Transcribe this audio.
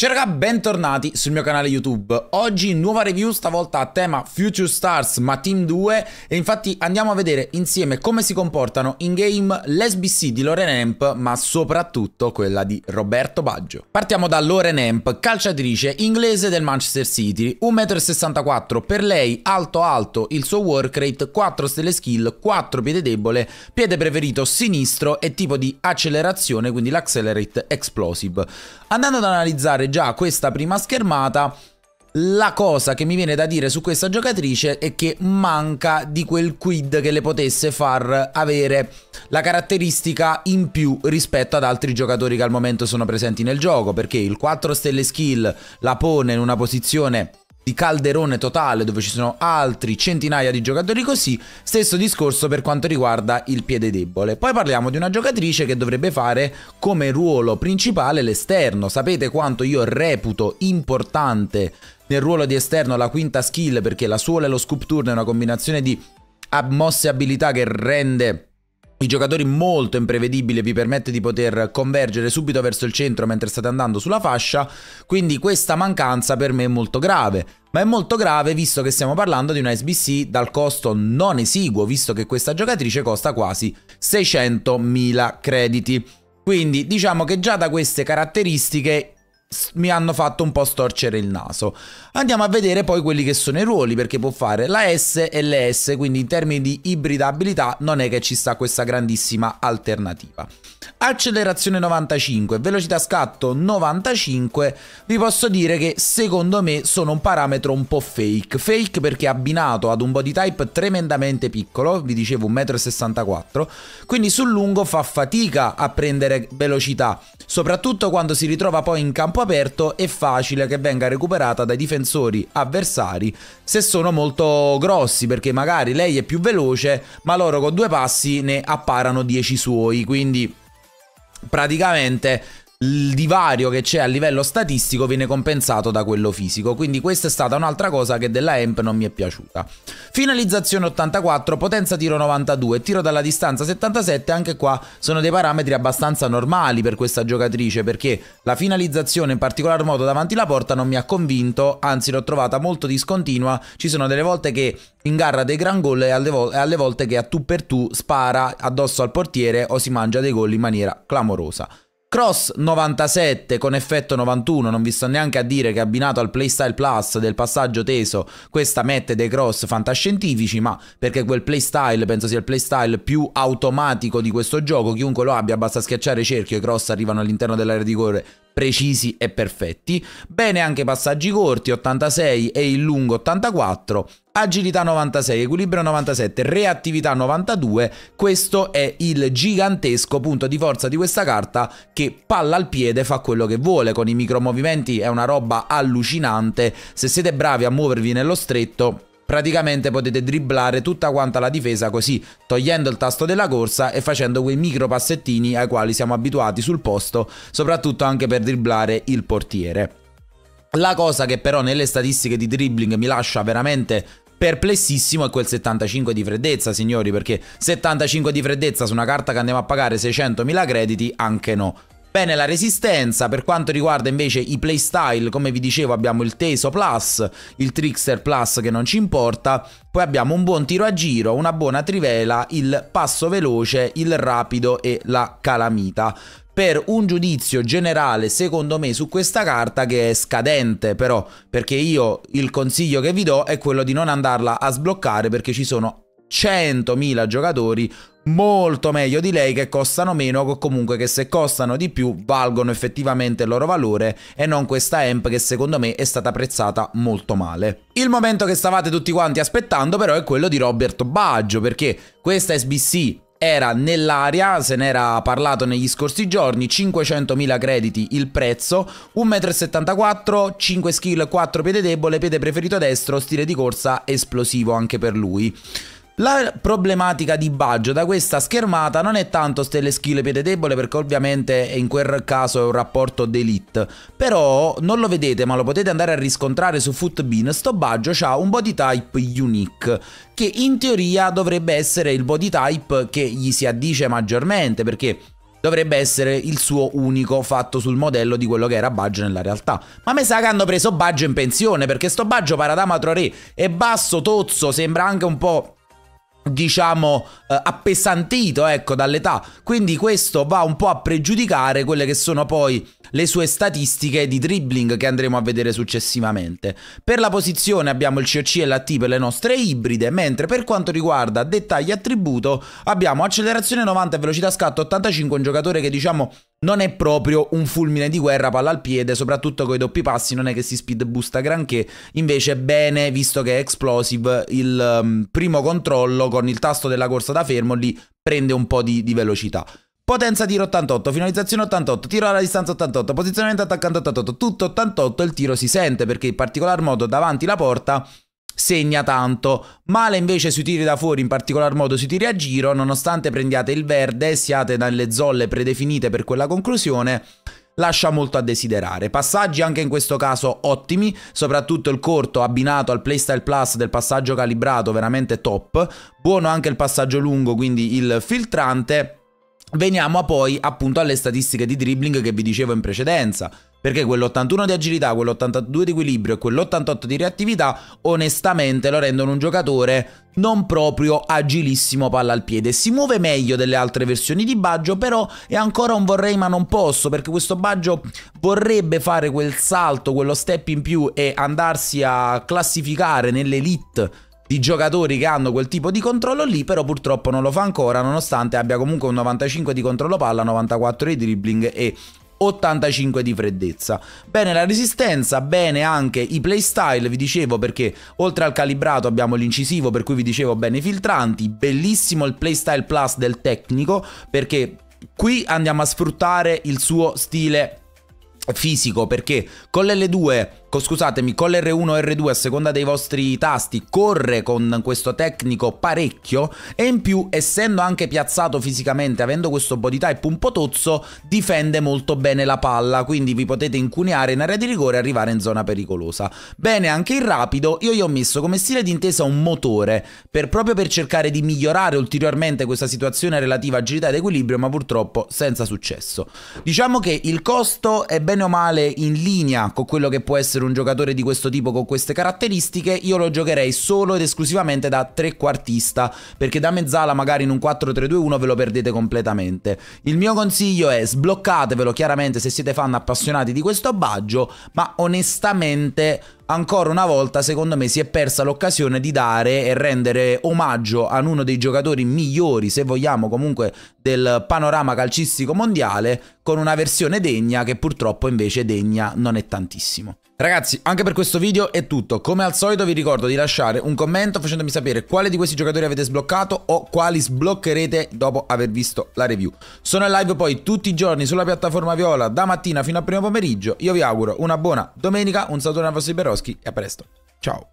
Ciao raga, bentornati sul mio canale YouTube. Oggi nuova review, stavolta a tema Future Stars ma Team 2 e infatti andiamo a vedere insieme come si comportano in game l'SBC di Loren Amp ma soprattutto quella di Roberto Baggio. Partiamo da Loren Amp, calciatrice inglese del Manchester City, 1,64m per lei, alto alto il suo work rate, 4 stelle skill, 4 piede debole, piede preferito sinistro e tipo di accelerazione quindi l'accelerate explosive. Andando ad analizzare già questa prima schermata la cosa che mi viene da dire su questa giocatrice è che manca di quel quid che le potesse far avere la caratteristica in più rispetto ad altri giocatori che al momento sono presenti nel gioco, perché il 4 stelle skill la pone in una posizione di calderone totale dove ci sono altri centinaia di giocatori così, stesso discorso per quanto riguarda il piede debole. Poi parliamo di una giocatrice che dovrebbe fare come ruolo principale l'esterno. Sapete quanto io reputo importante nel ruolo di esterno la quinta skill perché la suola e lo sculpture è una combinazione di mosse abilità che rende i giocatori molto imprevedibili vi permette di poter convergere subito verso il centro mentre state andando sulla fascia, quindi questa mancanza per me è molto grave. Ma è molto grave visto che stiamo parlando di una SBC dal costo non esiguo, visto che questa giocatrice costa quasi 600.000 crediti. Quindi diciamo che già da queste caratteristiche mi hanno fatto un po' storcere il naso. Andiamo a vedere poi quelli che sono i ruoli, perché può fare la S e l'S, quindi in termini di ibridabilità non è che ci sta questa grandissima alternativa. Accelerazione 95, velocità scatto 95, vi posso dire che secondo me sono un parametro un po' fake. Fake perché abbinato ad un body type tremendamente piccolo, vi dicevo 1,64 m, quindi sul lungo fa fatica a prendere velocità, soprattutto quando si ritrova poi in campo campo aperto è facile che venga recuperata dai difensori avversari se sono molto grossi perché magari lei è più veloce ma loro con due passi ne apparano 10 suoi quindi praticamente il divario che c'è a livello statistico viene compensato da quello fisico, quindi questa è stata un'altra cosa che della EMP non mi è piaciuta. Finalizzazione 84, potenza tiro 92, tiro dalla distanza 77, anche qua sono dei parametri abbastanza normali per questa giocatrice perché la finalizzazione in particolar modo davanti alla porta non mi ha convinto, anzi l'ho trovata molto discontinua, ci sono delle volte che in gara dei gran gol e alle volte che a tu per tu spara addosso al portiere o si mangia dei gol in maniera clamorosa. Cross 97 con effetto 91, non vi sto neanche a dire che abbinato al playstyle plus del passaggio teso, questa mette dei cross fantascientifici, ma perché quel playstyle penso sia il playstyle più automatico di questo gioco, chiunque lo abbia basta schiacciare cerchio e i cross arrivano all'interno dell'area di rigore precisi e perfetti, bene anche passaggi corti 86 e il lungo 84, agilità 96, equilibrio 97, reattività 92, questo è il gigantesco punto di forza di questa carta che palla al piede fa quello che vuole, con i micromovimenti è una roba allucinante, se siete bravi a muovervi nello stretto praticamente potete dribblare tutta quanta la difesa così, togliendo il tasto della corsa e facendo quei micro passettini ai quali siamo abituati sul posto, soprattutto anche per dribblare il portiere. La cosa che però nelle statistiche di dribbling mi lascia veramente perplessissimo è quel 75 di freddezza, signori, perché 75 di freddezza su una carta che andiamo a pagare 600.000 crediti, anche no. Bene la resistenza, per quanto riguarda invece i playstyle, come vi dicevo abbiamo il Teso Plus, il Trickster Plus che non ci importa, poi abbiamo un buon tiro a giro, una buona trivela, il passo veloce, il rapido e la calamita per un giudizio generale secondo me su questa carta che è scadente però perché io il consiglio che vi do è quello di non andarla a sbloccare perché ci sono 100.000 giocatori molto meglio di lei che costano meno o comunque che se costano di più valgono effettivamente il loro valore e non questa amp che secondo me è stata prezzata molto male. Il momento che stavate tutti quanti aspettando però è quello di Robert Baggio perché questa SBC era nell'aria, se n'era parlato negli scorsi giorni, 500.000 crediti il prezzo, 1,74 m, 5 skill, 4 piede debole, piede preferito destro, stile di corsa esplosivo anche per lui. La problematica di Baggio da questa schermata non è tanto stelle skill piede debole perché ovviamente in quel caso è un rapporto d'elite però non lo vedete ma lo potete andare a riscontrare su Footbean sto Baggio ha un body type unique che in teoria dovrebbe essere il body type che gli si addice maggiormente perché dovrebbe essere il suo unico fatto sul modello di quello che era Baggio nella realtà. Ma mi sa che hanno preso Baggio in pensione, perché sto Baggio Paradama Re è basso, tozzo, sembra anche un po' diciamo eh, appesantito ecco dall'età quindi questo va un po' a pregiudicare quelle che sono poi le sue statistiche di dribbling che andremo a vedere successivamente. Per la posizione abbiamo il COC e l'AT per le nostre ibride, mentre per quanto riguarda dettagli e attributo abbiamo accelerazione 90 e velocità scatto 85, un giocatore che diciamo non è proprio un fulmine di guerra palla al piede, soprattutto con i doppi passi, non è che si speed boosta granché, invece bene visto che è explosive il um, primo controllo con il tasto della corsa da fermo lì prende un po' di, di velocità potenza tiro 88, finalizzazione 88, tiro alla distanza 88, posizionamento attaccante 88, tutto 88, il tiro si sente perché in particolar modo davanti la porta segna tanto. Male invece sui tiri da fuori, in particolar modo sui tiri a giro, nonostante prendiate il verde e siate dalle zolle predefinite per quella conclusione, lascia molto a desiderare. Passaggi anche in questo caso ottimi, soprattutto il corto abbinato al playstyle plus del passaggio calibrato, veramente top. Buono anche il passaggio lungo, quindi il filtrante Veniamo poi appunto alle statistiche di dribbling che vi dicevo in precedenza, perché quell'81 di agilità, quell'82 di equilibrio e quell'88 di reattività onestamente lo rendono un giocatore non proprio agilissimo palla al piede. Si muove meglio delle altre versioni di Baggio, però è ancora un vorrei ma non posso, perché questo Baggio vorrebbe fare quel salto, quello step in più e andarsi a classificare nell'elite di giocatori che hanno quel tipo di controllo lì, però purtroppo non lo fa ancora, nonostante abbia comunque un 95 di controllo palla, 94 di dribbling e 85 di freddezza. Bene la resistenza, bene anche i playstyle, vi dicevo perché oltre al calibrato abbiamo l'incisivo, per cui vi dicevo bene i filtranti, bellissimo il playstyle plus del tecnico, perché qui andiamo a sfruttare il suo stile fisico perché con l'L2, con, scusatemi, con l'R1 o R2 a seconda dei vostri tasti corre con questo tecnico parecchio e in più essendo anche piazzato fisicamente avendo questo body type un po' tozzo difende molto bene la palla quindi vi potete incuneare in area di rigore e arrivare in zona pericolosa. Bene anche il rapido, io gli ho messo come stile d'intesa un motore per, proprio per cercare di migliorare ulteriormente questa situazione relativa agilità ed equilibrio ma purtroppo senza successo. Diciamo che il costo è ben bene o male in linea con quello che può essere un giocatore di questo tipo con queste caratteristiche, io lo giocherei solo ed esclusivamente da trequartista, perché da mezzala magari in un 4-3-2-1 ve lo perdete completamente. Il mio consiglio è sbloccatevelo chiaramente se siete fan appassionati di questo baggio, ma onestamente ancora una volta secondo me si è persa l'occasione di dare e rendere omaggio ad uno dei giocatori migliori, se vogliamo comunque, del panorama calcistico mondiale, con una versione degna che purtroppo invece degna non è tantissimo. Ragazzi, anche per questo video è tutto. Come al solito vi ricordo di lasciare un commento facendomi sapere quale di questi giocatori avete sbloccato o quali sbloccherete dopo aver visto la review. Sono in live poi tutti i giorni sulla piattaforma Viola, da mattina fino al primo pomeriggio. Io vi auguro una buona domenica, un saluto dal vostro Iberoschi e a presto. Ciao!